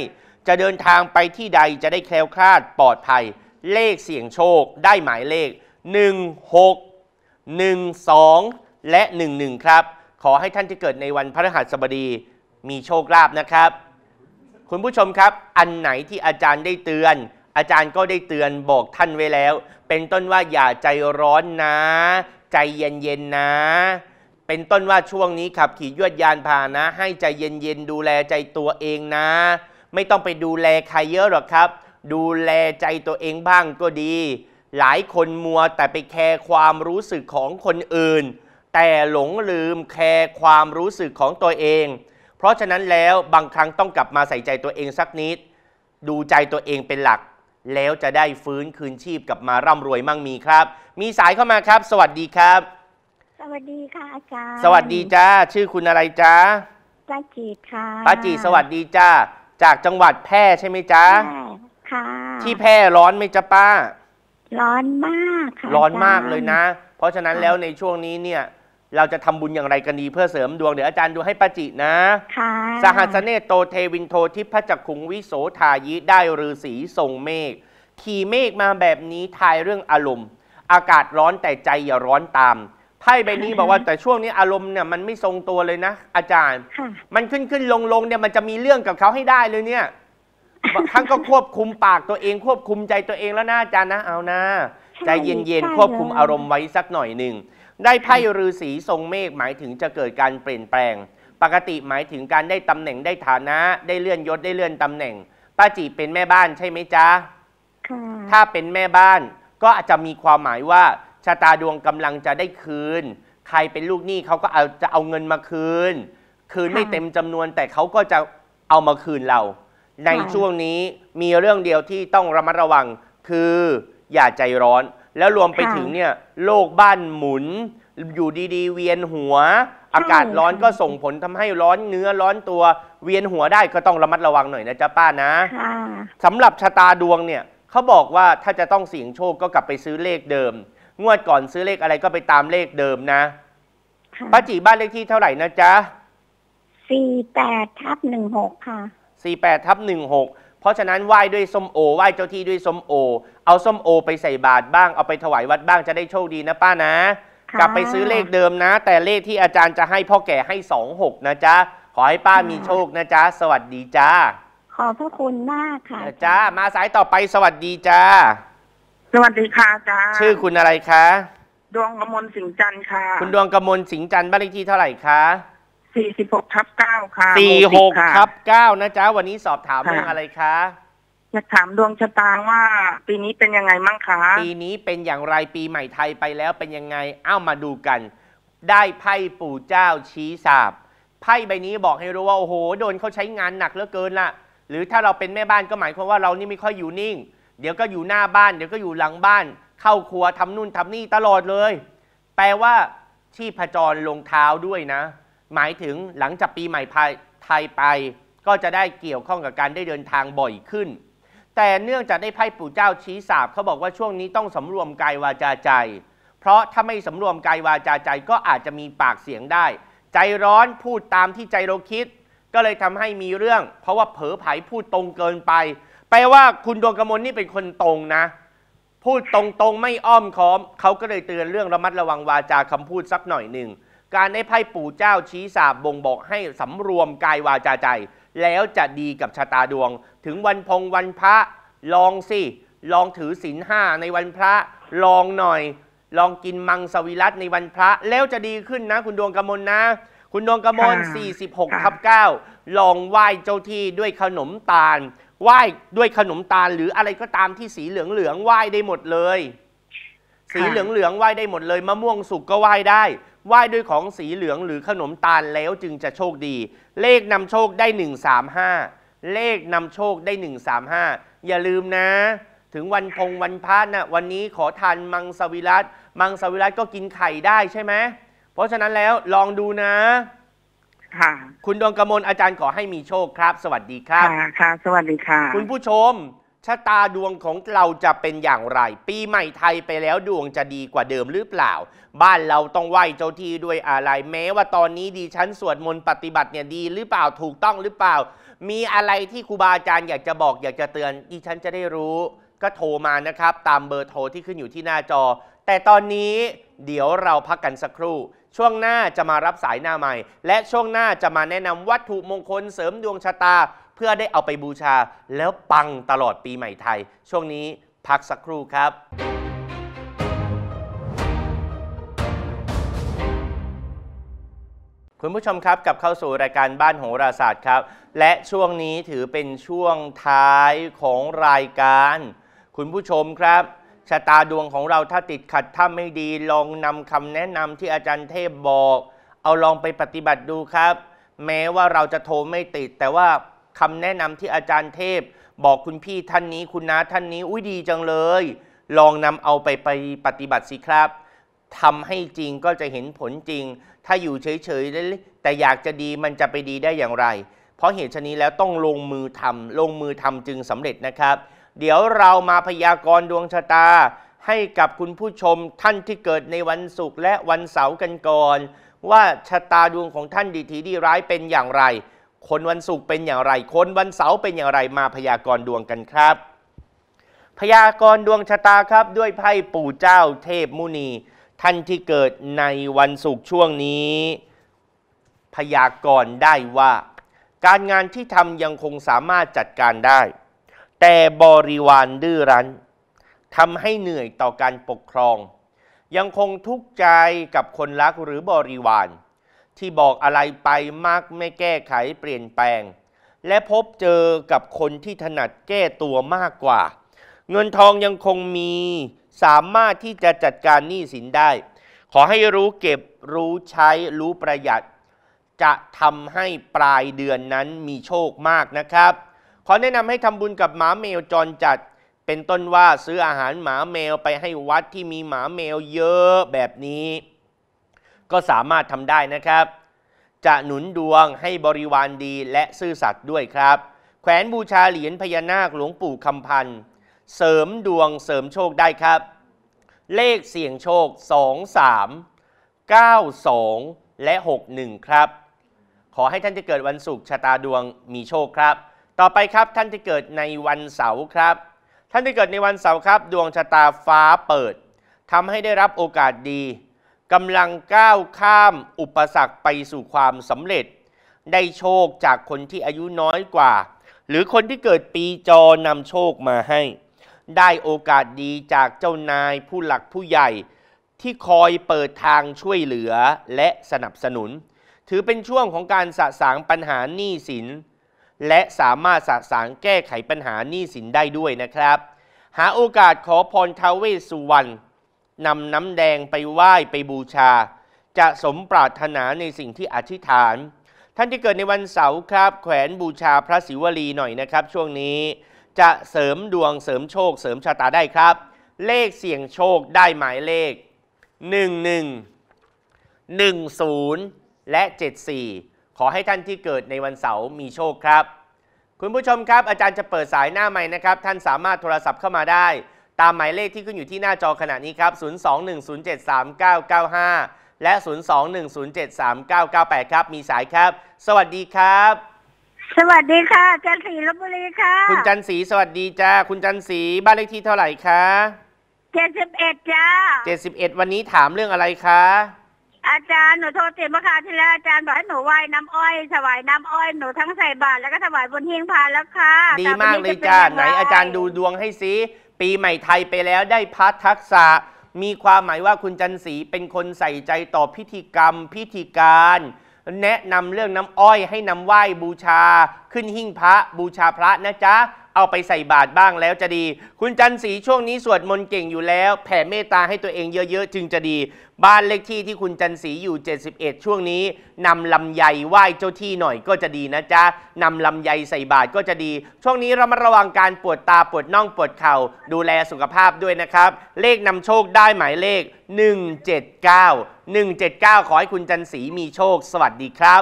S1: จะเดินทางไปที่ใดจะได้แคล้วคลาดปลอดภัย เลขเสี่ยงโชคได้หมายเลข16 12และ11ครับ ขอให้ท่านที่เกิดในวันพฤหัสบดีมีโชคลาภนะครับ คุณผู้ชมครับอันไหนที่อาจารย์ได้เตือน อาจารย์ก็ได้เตือนบอกท่านไว้แล้ว เป็นต้นว่าอย่าใจร้อนนะ ใจเย็นๆนะ เป็นต้นว่าช่วงนี้ขับขี่ยวดยานพาหนะ ให้ใจเย็นๆ ดูแลใจตัวเองนะ ไม่ต้องไปดูแลใครเยอะหรอกครับ ดูแลใจตัวเองบ้างก็ดีหลายคนมัวแต่ไปแคร์ความรู้สึกของคนอื่น แต่หลงลืมแคร์ความรู้สึกของตัวเอง เพราะฉะนั้นแล้วบางครั้งต้องกลับมาใส่ใจตัวเองสักนิด ดูใจตัวเองเป็นหลัก แล้วจะได้ฟื้นคืนชีพกลับมาร่ำรวยมั่งมีครับ มีสายเข้ามาครับ สวัสดีครับ สวัสดีค่ะอาจารย์ สวัสดีจ้าชื่อคุณอะไรจ้าป้าจีค่ะป้าจีสวัสดีจ้าจากจังหวัดแพร่ใช่ไหมจ้า่ค่ะที่แพร่ร้อนไหมจ้าป้าร้อนมาก ค่ะร้อนมากเลยนะ เพราะฉะนั้นแล้วในช่วงนี้เนี่ย เราจะทำบุญอย่างไรกันดีเพื่อเสริมดวง เดี๋ยวอาจารย์ดูให้ป้าจินะค่ะสหัสเนโตเทวินโททิพจักขุงวิโสทายิได้ฤาษีทรงเมฆขี่เมฆมาแบบนี้ทายเรื่องอารมณ์ อากาศร้อนแต่ใจอย่าร้อนตาม ไพ่ใบนี้ บอกว่าแต่ช่วงนี้อารมณ์เนี่ยมันไม่ทรงตัวเลยนะอาจารย์มันขึ้นขึ้นลงลงเนี่ยมันจะมีเรื่องกับเขาให้ได้เลยเนี่ยท่านก็ควบคุมปากตัวเองควบคุมใจตัวเองแล้วนะอาจารย์นะเอานะใจเย็นๆควบคุมอารมณ์ไว้สักหน่อยหนึ่งได้ไพ่ฤาษีทรงเมฆหมายถึงจะเกิดการเปลี่ยนแปลง ปกติหมายถึงการได้ตำแหน่งได้ฐานะได้เลื่อนยศได้เลื่อนตำแหน่งป้าจีเป็นแม่บ้านใช่ไหมจ๊ะถ้าเป็นแม่บ้านก็อาจจะมีความหมายว่าชะตาดวงกำลังจะได้คืน ใครเป็นลูกหนี้เขาก็เอาจะเอาเงินมาคืน คืนไม่เต็มจำนวนแต่เขาก็จะเอามาคืนเราในช่วงนี้มีเรื่องเดียวที่ต้องระมัดระวัง คืออย่าใจร้อน แล้วรวมไปถึงเนี่ย โลกบ้านหมุน อยู่ดี ๆ เวียนหัว อากาศร้อนก็ส่งผลทำให้ร้อนเนื้อร้อนตัวเวียนหัวได้ก็ต้องระมัดระวังหน่อยนะจ๊ะป้านะสำหรับชะตาดวงเนี่ย เขาบอกว่าถ้าจะต้องเสี่ยงโชคก็กลับไปซื้อเลขเดิม งวดก่อนซื้อเลขอะไรก็ไปตามเลขเดิมนะป้าจีบ้านเลขที่เท่าไหร่นะจ๊ะสี่แปดทับหนึ่งหกค่ะ48ทับ16เพราะฉะนั้นไหว้ด้วยส้มโอ ไหว้เจ้าที่ด้วยส้มโอ เอาส้มโอไปใส่บาตรบ้าง เอาไปถวายวัดบ้างจะได้โชคดีนะ ป้านะ กลับไปซื้อเลขเดิมนะ แต่เลขที่อาจารย์จะให้พ่อแก่ให้26 นะจ๊ะ ขอให้ป้ามีโชคนะจ๊ะ สวัสดีจ้า ขอบพระคุณมากค่ะ จ้า มาสายต่อไปสวัสดีจ้า สวัสดีค่ะจ้า ชื่อคุณอะไรคะ ดวงกมลสิงจันทร์ค่ะ คุณดวงกมลสิงจันทร์บ้านเลขที่เท่าไหร่คะสี่สิบหกทับเก้าค่ะสี่หกทับเก้านะจ๊ะวันนี้สอบถามเรื่องอะไรคะอยากถามดวงชะตาว่า ปีนี้เป็นยังไงมั่งคะ ปีนี้เป็นอย่างไรปีใหม่ไทยไปแล้วเป็นยังไง เอ้ามาดูกัน ได้ไพ่ปู่เจ้าชี้สาบ ไพ่ใบนี้บอกให้รู้ว่าโอ้โห โดนเขาใช้งานหนักเหลือเกินล่ะ หรือถ้าเราเป็นแม่บ้านก็หมายความว่าเรานี่ไม่ค่อยอยู่นิ่ง เดี๋ยวก็อยู่หน้าบ้าน เดี๋ยวก็อยู่หลังบ้าน เข้าครัวทำนู่นทำนี่ตลอดเลย แปลว่าชีพจรลงเท้าด้วยนะหมายถึงหลังจากปีใหม่ไทยไป ก็จะได้เกี่ยวข้องกับการได้เดินทางบ่อยขึ้น แต่เนื่องจากได้ไพ่ปู่เจ้าชี้สาบเขาบอกว่าช่วงนี้ต้องสำรวมกายวาจาใจ เพราะถ้าไม่สำรวมกายวาจาใจก็อาจจะมีปากเสียงได้ ใจร้อนพูดตามที่ใจเราคิด ก็เลยทำให้มีเรื่อง เพราะว่าเผลอไผพูดตรงเกินไป แปลว่าคุณดวงกมลนี่เป็นคนตรงนะ พูดตรงๆไม่อ้อมค้อมเขาก็เลยเตือนเรื่องระมัดระวังวาจาคำพูดสักหน่อยหนึ่งการได้ไพ่ปู่เจ้าชี้สาบบ่งบอกให้สำรวมกายวาจาใจ แล้วจะดีกับชะตาดวง ถึงวันพงวันพระ ลองสิลองถือศีลห้าในวันพระ ลองหน่อย ลองกินมังสวิรัตในวันพระ แล้วจะดีขึ้นนะคุณดวงกมลนะ คุณดวงกมล46ทับ9ลองไหว้เจ้าที่ด้วยขนมตาลไหว้ด้วยขนมตาล หรืออะไรก็ตามที่สีเหลืองเหลืองไหว้ได้หมดเลย สีเหลืองเหลืองไหว้ได้หมดเลยมะม่วงสุกก็ไหว้ได้ไหว้ด้วยของสีเหลืองหรือขนมตาลแล้วจึงจะโชคดี เลขนำโชคได้ 135 เลขนำโชคได้ 135 อย่าลืมนะ ถึงวันพง วันพระนะ วันนี้ขอทานมังสวิรัตมังสวิรัตก็กินไข่ได้ใช่ไหม เพราะฉะนั้นแล้วลองดูนะค่ะคุณดวงกมลอาจารย์ขอให้มีโชคครับ สวัสดีครับค่ะสวัสดีค่ะคุณผู้ชมชะตาดวงของเราจะเป็นอย่างไร ปีใหม่ไทยไปแล้วดวงจะดีกว่าเดิมหรือเปล่า บ้านเราต้องไหวเจ้าที่ด้วยอะไร แม้ว่าตอนนี้ดีชั้นสวดมนต์ปฏิบัติเนี่ยดีหรือเปล่าถูกต้องหรือเปล่า มีอะไรที่ครูบาอาจารย์อยากจะบอกอยากจะเตือนดีฉันจะได้รู้ ก็โทรมานะครับ ตามเบอร์โทรที่ขึ้นอยู่ที่หน้าจอ แต่ตอนนี้ เดี๋ยวเราพักกันสักครู่ ช่วงหน้าจะมารับสายหน้าใหม่ และช่วงหน้าจะมาแนะนำวัตถุมงคลเสริมดวงชะตาเพื่อได้เอาไปบูชาแล้วปังตลอดปีใหม่ไทยช่วงนี้พักสักครู่ครับ คุณผู้ชมครับกับเข้าสู่รายการบ้านโหราศาสตร์ครับ และช่วงนี้ถือเป็นช่วงท้ายของรายการ คุณผู้ชมครับชะตาดวงของเราถ้าติดขัดถ้าไม่ดีลองนำคำแนะนำที่อาจารย์เทพบอก เอาลองไปปฏิบัติดูครับ แม้ว่าเราจะโทรไม่ติดแต่ว่าคำแนะนำที่อาจารย์เทพบอกคุณพี่ท่านนี้คุณน้าท่านนี้อุ้ยดีจังเลย ลองนำเอาไปไปปฏิบัติสิครับ ทำให้จริงก็จะเห็นผลจริง ถ้าอยู่เฉยๆแต่อยากจะดีมันจะไปดีได้อย่างไร เพราะเหตุชนี้แล้วต้องลงมือทำ ลงมือทำจึงสำเร็จนะครับ เดี๋ยวเรามาพยากรณ์ดวงชะตา ให้กับคุณผู้ชมท่านที่เกิดในวันศุกร์และวันเสาร์กันก่อน ว่าชะตาดวงของท่านดีทีดีร้ายเป็นอย่างไรคนวันศุกร์เป็นอย่างไร คนวันเสาร์เป็นอย่างไรมาพยากรณ์ดวงกันครับ พยากรณ์ดวงชะตาครับด้วยไพ่ปู่เจ้าเทพมุนี ท่านที่เกิดในวันศุกร์ช่วงนี้ พยากรณ์ได้ว่าการงานที่ทำยังคงสามารถจัดการได้ แต่บริวารดื้อรั้นทำให้เหนื่อยต่อการปกครอง ยังคงทุกข์ใจกับคนรักหรือบริวารที่บอกอะไรไปมากไม่แก้ไขเปลี่ยนแปลง และพบเจอกับคนที่ถนัดแก้ตัวมากกว่า เงินทองยังคงมีสามารถที่จะจัดการหนี้สินได้ ขอให้รู้เก็บรู้ใช้รู้ประหยัด จะทำให้ปลายเดือนนั้นมีโชคมากนะครับ ขอแนะนำให้ทำบุญกับหมาแมวจรจัด เป็นต้นว่าซื้ออาหารหมาแมวไปให้วัดที่มีหมาแมวเยอะแบบนี้ก็สามารถทำได้นะครับ จะหนุนดวงให้บริวารดีและซื่อสัตย์ด้วยครับ แขวนบูชาเหรียญพญานาคหลวงปู่คำพันธ์เสริมดวงเสริมโชคได้ครับ เลขเสี่ยงโชค 2 3 9 2 และ 61 ครับ ขอให้ท่านที่เกิดวันศุกร์ชะตาดวงมีโชคครับ ต่อไปครับท่านที่เกิดในวันเสาร์ครับ ท่านที่เกิดในวันเสาร์ครับ ดวงชะตาฟ้าเปิดทำให้ได้รับโอกาสดีกำลังก้าวข้ามอุปสรรคไปสู่ความสำเร็จได้โชคจากคนที่อายุน้อยกว่า หรือคนที่เกิดปีจอนำโชคมาให้ ได้โอกาสดีจากเจ้านายผู้หลักผู้ใหญ่ ที่คอยเปิดทางช่วยเหลือและสนับสนุน ถือเป็นช่วงของการสะสางปัญหาหนี้สิน และสามารถสะสางแก้ไขปัญหาหนี้สินได้ด้วยนะครับ หาโอกาสขอพรทาวเวสุวรรณนำน้ำแดงไปไหว้ไปบูชา จะสมปรารถนาในสิ่งที่อธิษฐาน ท่านที่เกิดในวันเสาร์ครับ แขวนบูชาพระศิวลีหน่อยนะครับ ช่วงนี้จะเสริมดวงเสริมโชคเสริมชะตาได้ครับ เลขเสี่ยงโชคได้หมายเลข 11 10 และ 74 ขอให้ท่านที่เกิดในวันเสาร์มีโชคครับ คุณผู้ชมครับอาจารย์จะเปิดสายหน้าใหม่นะครับท่านสามารถโทรศัพท์เข้ามาได้ตามหมายเลขที่ขึ้นอยู่ที่หน้าจอขณะนี้ครับ 0 2 1 0 7 3 9 9 5 และ 0 2 1 0 7 3 9 9 8 ครับ มีสายครับ สวัสดีครับ สวัสดีค่ะ จันทรีลบบุรีค่ะ คุณจันศรีสวัสดีจ้า คุณจันศรีบ้านเลขที่เท่าไหร่คะเจ็ดสิบเอ็ดจ้า71 วันนี้ถามเรื่องอะไรคะ อาจารย์ หนูโทรติดเมื่อค่าที่แล้วอาจารย์บอกให้หนูไหว้น้ำอ้อยถวายน้ำอ้อย หนูทั้งใส่บาตรแล้วก็ถวายบนหิ้งพานแล้วค่ะ ดีมากเลยจ้า ไหนอาจารย์ดูดวงให้ซิปีใหม่ไทยไปแล้วได้พัฒทักษะ มีความหมายว่าคุณจันสีเป็นคนใส่ใจต่อพิธีกรรมพิธีการ แนะนำเรื่องน้ำอ้อยให้นำไหว้บูชาขึ้นหิ้งพระบูชาพระนะจ๊ะเอาไปใส่บาตรบ้างแล้วจะดี คุณจันทร์สีช่วงนี้สวดมนต์เก่งอยู่แล้ว แผ่เมตตาให้ตัวเองเยอะ ๆ จึงจะดี บ้านเลขที่ที่คุณจันทร์สีอยู่ 71 ช่วงนี้นำลำไยไหว้เจ้าที่หน่อยก็จะดีนะจ๊ะนำลำไยใส่บาตรก็จะดี ช่วงนี้เรามาระวังการปวดตาปวดน่องปวดเข่าดูแลสุขภาพด้วยนะครับ เลขนำโชคได้หมายเลข 179 179 ขอให้คุณจันทร์สีมีโชค สวัสดีครับ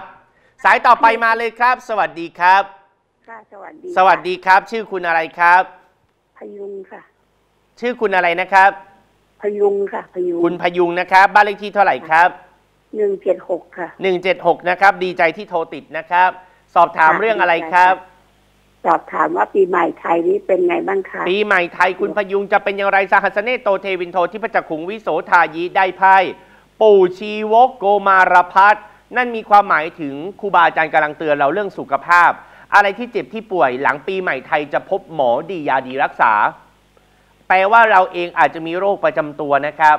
S1: สายต่อไปมาเลยครับ สวัสดีครับค่ะสวัสดีสวัสดีครับ ชื่อคุณอะไรครับ พยุงค่ะ ชื่อคุณอะไรนะครับ พยุงค่ะพยุงคุณพยุงนะครับ บ้านเลขที่เท่าไหร่ครับหนึ่งเจ็ดหกค่ะหนึ่งเจ็ดหกนะครับ ดีใจที่โทรติดนะครับ สอบถามเรื่องอะไรครับ สอบถามว่าปีใหม่ไทยนี้เป็นไงบ้างคะปีใหม่ไทยคุณพยุงจะเป็นอย่างไรสหัสเนตโตเทวินโทที่พระจักขุงวิโสทายีได้ไพ่ ปู่ชีวกโกมารพัฒนั่นมีความหมายถึงครูบาอาจารย์กำลังเตือนเราเรื่องสุขภาพอะไรที่เจ็บที่ป่วยหลังปีใหม่ไทยจะพบหมอดียาดีรักษา แปลว่าเราเองอาจจะมีโรคประจำตัวนะครับ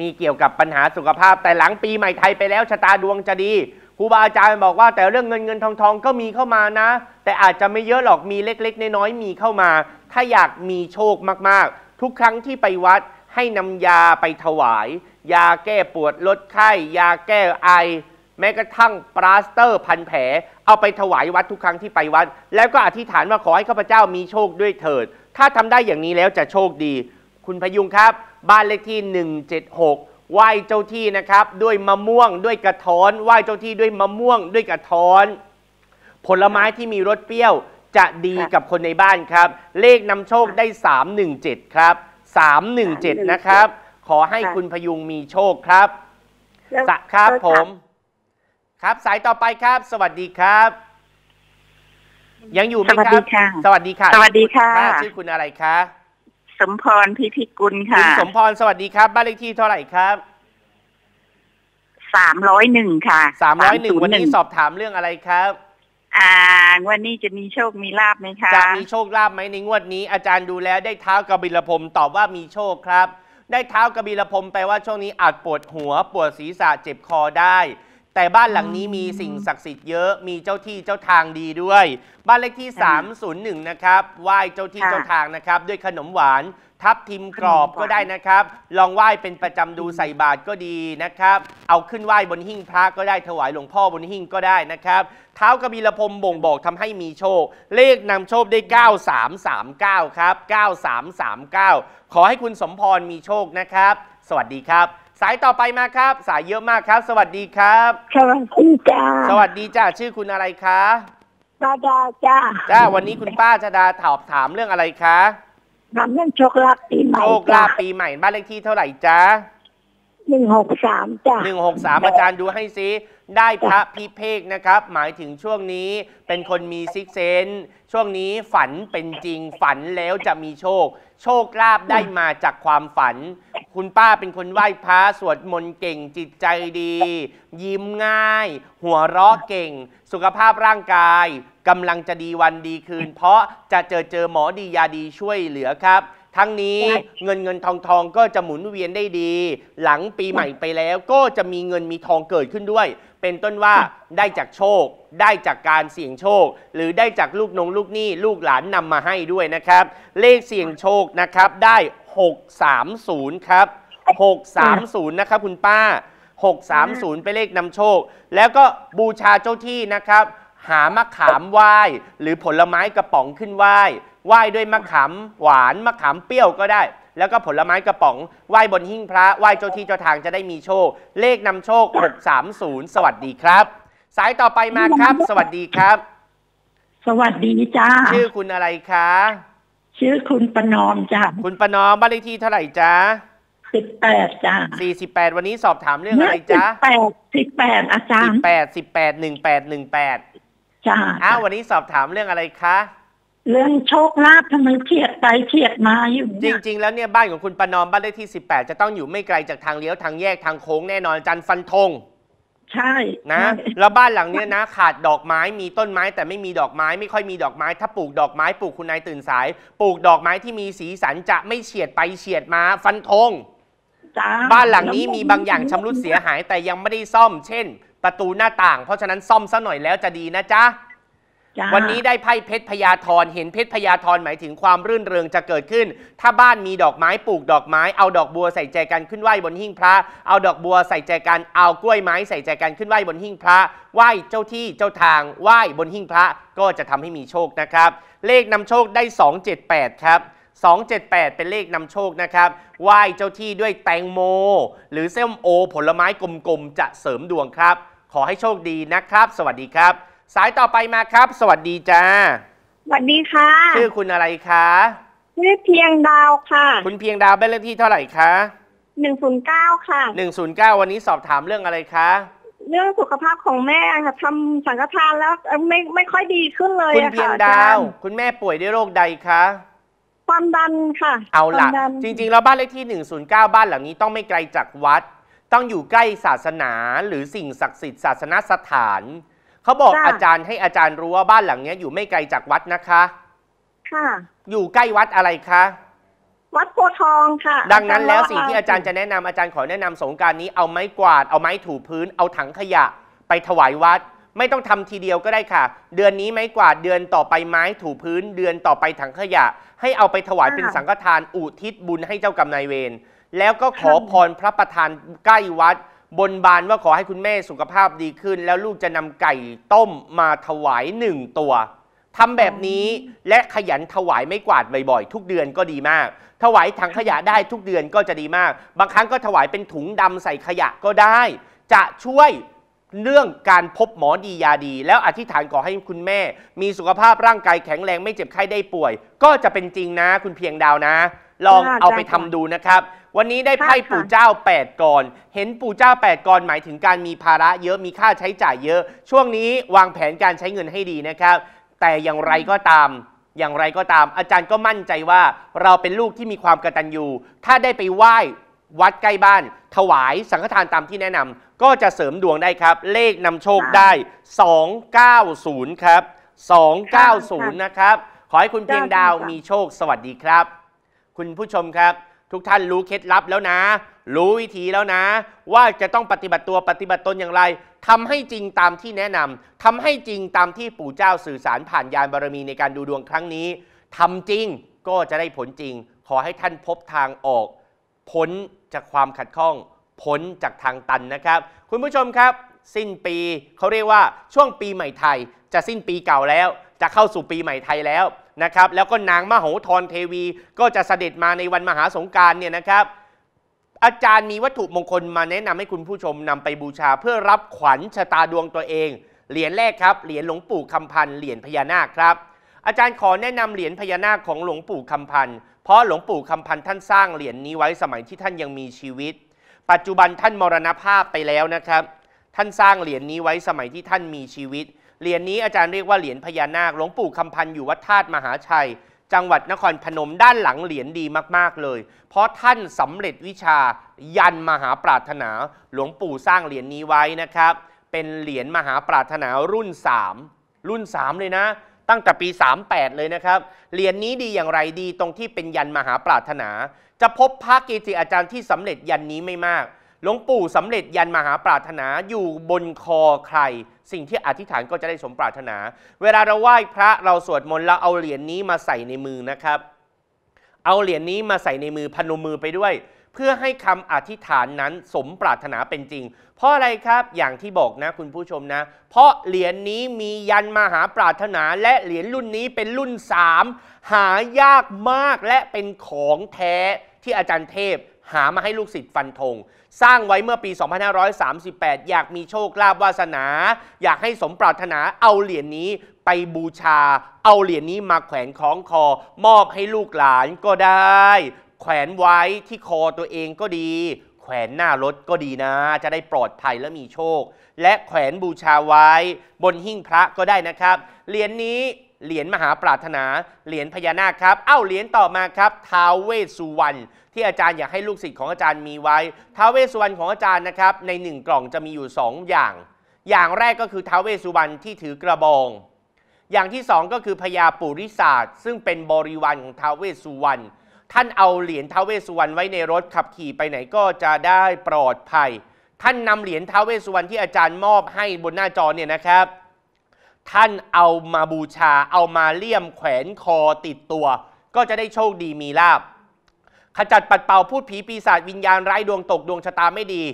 S1: มีเกี่ยวกับปัญหาสุขภาพ แต่หลังปีใหม่ไทยไปแล้วชะตาดวงจะดีครูบาอาจารย์บอกว่า แต่เรื่องเงินเงินทองทองก็มีเข้ามานะ แต่อาจจะไม่เยอะหรอกมีเล็กๆน้อยๆมีเข้ามา ถ้าอยากมีโชคมากๆ ทุกครั้งที่ไปวัดให้นำยาไปถวาย ยาแก้ปวดลดไข้ ยาแก้ไอแม้กระทั่งปลาสเตอร์พันแผลเอาไปถวายวัดทุกครั้งที่ไปวัด แล้วก็อธิษฐานว่าขอให้ข้าพเจ้ามีโชคด้วยเถิด ถ้าทำได้อย่างนี้แล้วจะโชคดี คุณพยุงครับ บ้านเลขที่ 176ไหว้เจ้าที่นะครับ ด้วยมะม่วงด้วยกระท้อนไหว้เจ้าที่ด้วยมะม่วงด้วยกระท้อน ผลไม้ที่มีรสเปรี้ยวจะดีกับคนในบ้านครับ เลขนำโชคได้317ครับ317นะครับ ขอให้คุณพยุงมีโชคครับครับผมครับสายต่อไปครับ สวัสดีครับ ยังอยู่ไหมครับ สวัสดีค่ะ สวัสดีค่ะชื่อคุณอะไรคะสมพรพิพิกุลค่ะคุณสมพรสวัสดีครับบ้านเลขที่เท่าไหร่ครับสามร้อยหนึ่งค่ะสามร้อยหนึ่งวันนี้สอบถามเรื่องอะไรครับ อ่าววนนี้จะมีโชคมีลาบไหมคะจะมีโชคลาบไหมในงวดนี้อาจารย์ดูแล้ว ได้เท้ากบิลพรมตอบว่ามีโชคครับ ได้เท้ากบิลพรมแปลว่าช่วงนี้อาจปวดหัว ปวดศีรษะเจ็บคอได้แต่บ้านหลังนี้มีสิ่งศักดิ์สิทธิ์เยอะมีเจ้าที่เจ้าทางดีด้วย บ้านเลขที่ 301 นะครับ ไหว้เจ้าที่เจ้าทางนะครับ ด้วยขนมหวานทับทิมกรอบก็ได้นะครับ ลองไหว้เป็นประจำดูใส่บาตรก็ดีนะครับ เอาขึ้นไหว้บนหิ้งพระก็ได้ถวายหลวงพ่อบนหิ้งก็ได้นะครับเท้ากบิลพรมบ่งบอกทำให้มีโชค เลขนำโชคได้ 9339ครับ9339 ขอให้คุณสมพรมีโชคนะครับ สวัสดีครับสายต่อไปมาครับ สายเยอะมากครับ สวัสดีครับ สวัสดีจ้าสวัสดีจ้าชื่อคุณอะไรคะป้าดาจ้าจ้าวันนี้คุณป้าจะดาถามถามเรื่องอะไรคะถามเรื่องโชคลาภปีใหม่โชคลาภปีใหม่บ้านเลขที่เท่าไหร่จ้าหนึ่งหกสามจ้าหนึ่งหกสามอาจารย์ดูให้ซิได้พระพิเภกนะครับ หมายถึงช่วงนี้เป็นคนมีซิกเซน ช่วงนี้ฝันเป็นจริงฝันแล้วจะมีโชค โชคลาภได้มาจากความฝันคุณป้าเป็นคนไหว้พระสวดมนต์เก่งจิตใจดี ยิ้มง่าย หัวเราะเก่ง สุขภาพร่างกาย กำลังจะดีวันดีคืนเพราะจะเจอเจอหมอดียาดีช่วยเหลือครับ ทั้งนี้เงินเงินทองทองก็จะหมุนเวียนได้ดี หลังปีใหม่ไปแล้วก็จะมีเงินมีทองเกิดขึ้นด้วยเป็นต้นว่าได้จากโชค ได้จากการเสี่ยงโชค หรือได้จากลูกนงลูกหนี้ลูกหลานนำมาให้ด้วยนะครับ เลขเสี่ยงโชคนะครับได้ 630ครับ630 นะครับ คุณป้า630เป็นเลขนำโชค แล้วก็บูชาเจ้าที่นะครับ หามะขามไหว้หรือผลไม้กระป๋องขึ้นไหว้ไหว้ด้วยมะขามหวานมะขามเปรี้ยวก็ได้แล้วก็ผลไม้กระป๋องไหว้บนหิ้งพระไหว้เจ้าที่เจ้าทางจะได้มีโชคเลขนำโชค 630 สวัสดีครับ สายต่อไปมาครับ สวัสดีครับ สวัสดีจ้าชื่อคุณอะไรคะ ชื่อคุณประนอมจ้าคุณประนอมบ้านเลขที่เท่าไหร่จ้าสิบแปดจ้าสี่สิบแปดวันนี้สอบถามเรื่องอะไรจ้าสิบแปดสิบแปดอาจารย์สิบแปดสิบแปดหนึ่งแปดหนึ่งแปดจ้าอ้าววันนี้สอบถามเรื่องอะไรคะเรื่องโชคลาภทำไมเฉียดไปเฉียดมาอยู่จริงๆแล้วเนี่ย บ้านของคุณปนอมบ้านเลขที่ 18 จะต้องอยู่ไม่ไกลจากทางเลี้ยวทางแยกทางโค้งแน่นอนจันฟันธงใช่นะ แล้วบ้านหลังเนี้ยนะขาดดอกไม้มีต้นไม้แต่ไม่มีดอกไม้ ไม่ค่อยมีดอกไม้ ถ้าปลูกดอกไม้ ปลูกคุณนายตื่นสาย ปลูกดอกไม้ที่มีสีสันจะไม่เฉียดไปเฉียดมาฟันธงจ้บ้านหลังนี้มีบางอย่างชำรุดเสียหายแต่ยังไม่ได้ซ่อม เช่น ประตูหน้าต่าง เพราะฉะนั้นซ่อมซะหน่อยแล้วจะดีนะจ๊ะวันนี้ได้ไพ่เพชรพญาธร เห็นเพชรพญาธรหมายถึงความรื่นเริงจะเกิดขึ้น ถ้าบ้านมีดอกไม้ปลูกดอกไม้ เอาดอกบัวใส่ใจกันขึ้นไหวบนหิ้งพระ เอาดอกบัวใส่ใจกันเอากล้วยไม้ใส่ใจกันขึ้นไหวบนหิ้งพระ ไหวเจ้าที่เจ้าทางไหวบนหิ้งพระก็จะทำให้มีโชคนะครับเลขนำโชคได้278ครับ278เป็นเลขนำโชคนะครับไหว้เจ้าที่ด้วยแตงโม หรือเส้มโอ ผลไม้กลมๆจะเสริมดวงครับ ขอให้โชคดีนะครับ สวัสดีครับสายต่อไปมาครับ สวัสดี จ้าสวัสดี ค่ะ ชื่อคุณอะไรคะ ชื่อเพียงดาวค่ะ คุณเพียงดาวบ้านเลขที่เท่าไหร่คะหนึ่งศูนย์เก้าค่ะหนึ่งศูนย์เก้าวันนี้สอบถามเรื่องอะไรคะ เรื่องสุขภาพของแม่ค่ะทำสังฆทานแล้วไม่ไม่ค่อยดีขึ้นเลยคุณเพียงดาว คุณแม่ป่วยด้วยโรคใดคะความดันค่ะ เอาล่ะจริงๆแล้วบ้านเลขที่หนนึ่งศูย์เก้าบ้านหลังนี้ต้องไม่ไกลจากวัด ต้องอยู่ใกล้ศาสนาหรือสิ่งศักดิ์สิทธิ์ศาสนสถานเขาบอกอาจารย์ให้อาจารย์รู้ว่าบ้านหลังเนี้ยอยู่ไม่ไกลจากวัดนะคะ ค่ะ อยู่ใกล้วัดอะไรคะ วัดโพทองค่ะ ดังนั้นแล้วสิ่งที่อาจารย์จะแนะนำอาจารย์ขอแนะนำสงการนี้เอาไม้กวาดเอาไม้ถูพื้น เอาถังขยะ ไปถวายวัด ไม่ต้องทำทีเดียวก็ได้ค่ะ เดือนนี้ไม้กวาดเดือนต่อไปไม้ถูพื้น เดือนต่อไปถังขยะ ให้เอาไปถวายเป็นสังฆทานอุทิศบุญให้เจ้ากรรมนายเวรแล้วก็ขอพรพระประธานใกล้วัดบนบานว่าขอให้คุณแม่สุขภาพดีขึ้น แล้วลูกจะนำไก่ต้มมาถวายหนึ่งตัวทำแบบนี้และขยันถวายไม่กวาดบ่อยๆทุกเดือนก็ดีมาก ถวายถังขยะได้ทุกเดือนก็จะดีมาก บางครั้งก็ถวายเป็นถุงดำใส่ขยะก็ได้ จะช่วยเรื่องการพบหมอดียาดี แล้วอธิษฐานขอให้คุณแม่ มีสุขภาพร่างกายแข็งแรงไม่เจ็บไข้ได้ป่วย ก็จะเป็นจริงนะ คุณเพียงดาวนะลองเอาไปทำดูนะครับ วันนี้ได้ไพ่ปู่เจ้า 8กรเห็นปู่เจ้า8กรหมายถึงการมีภาระเยอะมีค่าใช้จ่ายเยอะ ช่วงนี้วางแผนการใช้เงินให้ดีนะครับ แต่อย่างไรก็ตามอย่างไรก็ตามอาจารย์ก็มั่นใจว่าเราเป็นลูกที่มีความกตัญญูถ้าได้ไปไหว้วัดใกล้บ้าน ถวายสังฆทานตามที่แนะนำก็จะเสริมดวงได้ครับ เลขนำโชคได้ 290ครับ290นะครับขอให้คุณเพียงดาวมีโชคสวัสดีครับคุณผู้ชมครับทุกท่านรู้เคล็ดลับแล้วนะ รู้วิธีแล้วนะ ว่าจะต้องปฏิบัติตัวปฏิบัติตนอย่างไร ทำให้จริงตามที่แนะนำ ทำให้จริงตามที่ปู่เจ้าสื่อสารผ่านยานบารมีในการดูดวงครั้งนี้ ทำจริงก็จะได้ผลจริง ขอให้ท่านพบทางออกพ้นจากความขัดข้องพ้นจากทางตันนะครับ คุณผู้ชมครับ สิ้นปีเขาเรียกว่า ช่วงปีใหม่ไทยจะสิ้นปีเก่าแล้ว จะเข้าสู่ปีใหม่ไทยแล้วนะครับแล้วก็นางมโหธรเทวีก็จะเสด็จมาในวันมหาสงการเนี่ยนะครับอาจารย์มีวัตถุมงคลมาแนะนำให้คุณผู้ชมนำไปบูชาเพื่อรับขวัญชะตาดวงตัวเองเหรียญแรกครับเหรียญหลวงปู่คำพันธ์เหรียญพญานาคครับ อาจารย์ขอแนะนำเหรียญพญานาคของหลวงปู่คำพันธ์ เพราะหลวงปู่คำพันธ์ท่านสร้างเหรียญนี้ไว้สมัยที่ท่านยังมีชีวิต ปัจจุบันท่านมรณภาพไปแล้วนะครับท่านสร้างเหรียญนี้ไว้สมัยที่ท่านมีชีวิตเหรียญนี้อาจารย์เรียกว่าเหรียญพญานาคหลวงปู่คำพันธ์อยู่วัดธาตุมหาชัย จังหวัดนครพนมด้านหลังเหรียญดีมากๆเลย เพราะท่านสำเร็จวิชา ยันมหาปรารถนา หลวงปู่สร้างเหรียญนี้ไว้นะครับ เป็นเหรียญมหาปรารถนารุ่น 3 รุ่น 3 เลยนะ ตั้งแต่ปี 38 เลยนะครับ เหรียญนี้ดีอย่างไรดี ตรงที่เป็นยันมหาปรารถนา จะพบพระกิจิอาจารย์ที่สำเร็จยันนี้ไม่มากหลวงปู่สำเร็จยันมหาปรารถนาอยู่บนคอใครสิ่งที่อธิษฐานก็จะได้สมปรารถนา เวลาเราไหว้พระเราสวดมนต์เราเอาเหรียญนนี้มาใส่ในมือนะครับ เอาเหรียญนนี้มาใส่ในมือพนมมือไปด้วย เพื่อให้คำอธิษฐานนั้นสมปรารถนาเป็นจริง เพราะอะไรครับ อย่างที่บอกนะคุณผู้ชมนะ เพราะเหรียญนนี้มียันมหาปรารถนาและเหรียญรุ่นนี้เป็นรุ่น 3 หายากมากและเป็นของแท้ที่อาจารย์เทพหามาให้ลูกศิษย์ฟันธง สร้างไว้เมื่อปี 2538 อยากมีโชคลาภวาสนา อยากให้สมปรารถนา เอาเหรียญนนี้ไปบูชา เอาเหรียญนนี้มาแขวนคล้องคอ มอบให้ลูกหลานก็ได้ แขวนไว้ที่คอตัวเองก็ดี แขวนหน้ารถก็ดีนะ จะได้ปลอดภัยและมีโชค และแขวนบูชาไว้บนหิ้งพระก็ได้นะครับ เหรียญนนี้ เหรียญมหาปรารถนา เหรียญพญานาคครับ เอ้า เหรียญต่อมาครับ ท้าวเวสสุวรรณที่อาจารย์อยากให้ลูกศิษย์ของอาจารย์มีไว้ท้าวเวสุวรรณของอาจารย์นะครับ ในหนึ่งกล่องจะมีอยู่ 2 อย่าง อย่างแรกก็คือท้าวเวสุวรรณที่ถือกระบอง อย่างที่ 2 ก็คือพญาปุริศาสตร์ซึ่งเป็นบริวารของท้าวเวสุวรรณท่านเอาเหรียญท้าวเวสุวรรณไว้ในรถขับขี่ไปไหนก็จะได้ปลอดภัย ท่านนำเหรียญท้าวเวสสุวรรณที่อาจารย์มอบให้บนหน้าจอเนี่ยนะครับ ท่านเอามาบูชาเอามาเลี่ยมแขวนคอติดตัว ก็จะได้โชคดีมีลาภขจัดปัดเป่า พูดผีปีศาจวิญญาณ ร้ายดวงตกดวงชะตาไม่ดี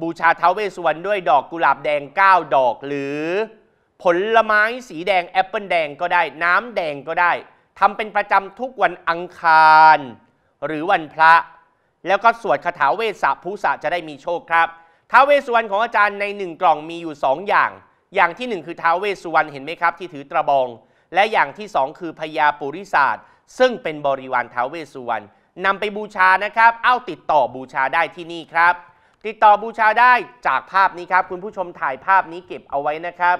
S1: บูชาเท้าเวสวรรณด้วยดอกกุหลาบแดง 9 ดอก หรือผลไม้สีแดงแอปเปิลแดงก็ได้ น้ำแดงก็ได้ทำเป็นประจำทุกวันอังคารหรือวันพระ แล้วก็สวดคาถาเวสสะภูสะจะได้มีโชคครับ ท้าเวสวรรณของอาจารย์ในหนึ่งกล่องมีอยู่ 2 อย่าง อย่างที่ 1 คือท้าเวสวรรณเห็นไหมครับ ที่ถือตระบองและอย่างที่2คือพญาปุริศาสตร์ซึ่งเป็นบริวารท้าเวสวรรณนำไปบูชานะครับ เอ้าติดต่อบูชาได้ที่นี่ครับ ติดต่อบูชาได้จากภาพนี้ครับ คุณผู้ชมถ่ายภาพนี้เก็บเอาไว้นะครับ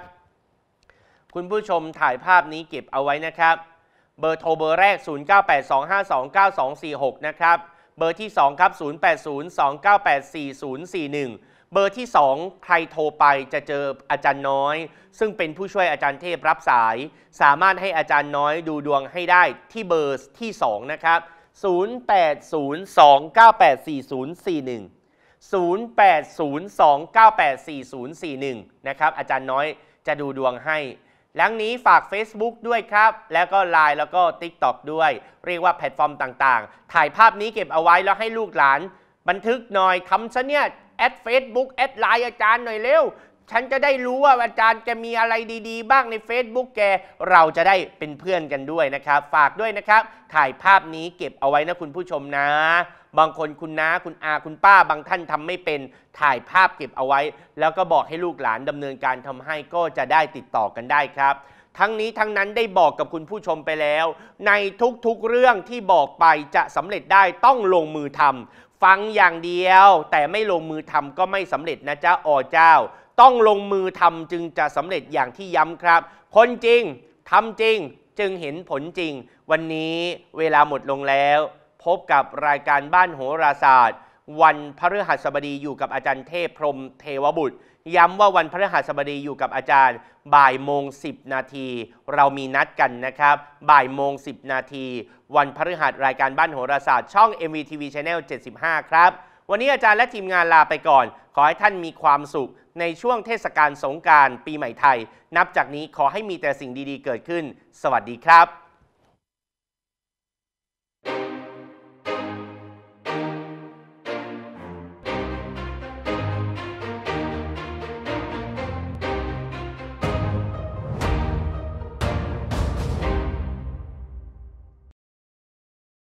S1: คุณผู้ชมถ่ายภาพนี้เก็บเอาไว้นะครับ เบอร์โทรเบอร์แรก 0982529246นะครับ เบอร์ที่2ครับ0802984041 เบอร์ที่2ใครโทรไปจะเจออาจารย์น้อย ซึ่งเป็นผู้ช่วยอาจารย์เทพรับสาย สามารถให้อาจารย์น้อยดูดวงให้ได้ที่เบอร์ที่ 2 นะครับ0802984041 0802984041 นะครับ อาจารย์น้อยจะดูดวงให้ หลังนี้ฝาก Facebook ด้วยครับ แล้วก็ Line แล้วก็ TikTok ด้วย เรียกว่าแพลตฟอร์มต่างๆ ถ่ายภาพนี้เก็บเอาไว้แล้วให้ลูกหลานบันทึกหน่อย ทำซะเนี่ยแอดเฟซบุ๊กแอดไลน์อาจารย์หน่อยเร็วฉันจะได้รู้ว่าอาจารย์จะมีอะไรดีๆ บ้างใน Facebook แก เราจะได้เป็นเพื่อนกันด้วยนะครับ ฝากด้วยนะครับ ถ่ายภาพนี้เก็บเอาไว้นะคุณผู้ชมนะ บางคนคุณนะ้าคุณอา คุณป้า บางท่านทำไม่เป็น ถ่ายภาพเก็บเอาไว้ แล้วก็บอกให้ลูกหลานดำเนินการทำให้ก็จะได้ติดต่อกันได้ครับ ทั้งนี้ทั้งนั้นได้บอกกับคุณผู้ชมไปแล้ว ในทุกๆเรื่องที่บอกไปจะสำเร็จได้ต้องลงมือทำฟังอย่างเดียวแต่ไม่ลงมือทำก็ไม่สำเร็จนะจ๊ะอเจ้าต้องลงมือทำจึงจะสำเร็จอย่างที่ย้ำครับ คนจริงทำจริงจึงเห็นผลจริง วันนี้เวลาหมดลงแล้ว พบกับรายการบ้านโหราศาสตร์วันพฤหัสบดีอยู่กับอาจารย์เทพพรมเทวบุตร ย้ำว่าวันพฤหัสบดีอยู่กับอาจารย์ บ่ายโมงสินาทีเรามีนัดกันนะครับบ่ายโมงสินาทีวันพฤหัสรายการบ้านโหราศาสตร์ช่อง MVTV Channel 75ครับวันนี้อาจารย์และทีมงานลาไปก่อนขอให้ท่านมีความสุขในช่วงเทศกาลสงการปีใหม่ไทย นับจากนี้ขอให้มีแต่สิ่งดีๆเกิดขึ้น สวัสดีครับ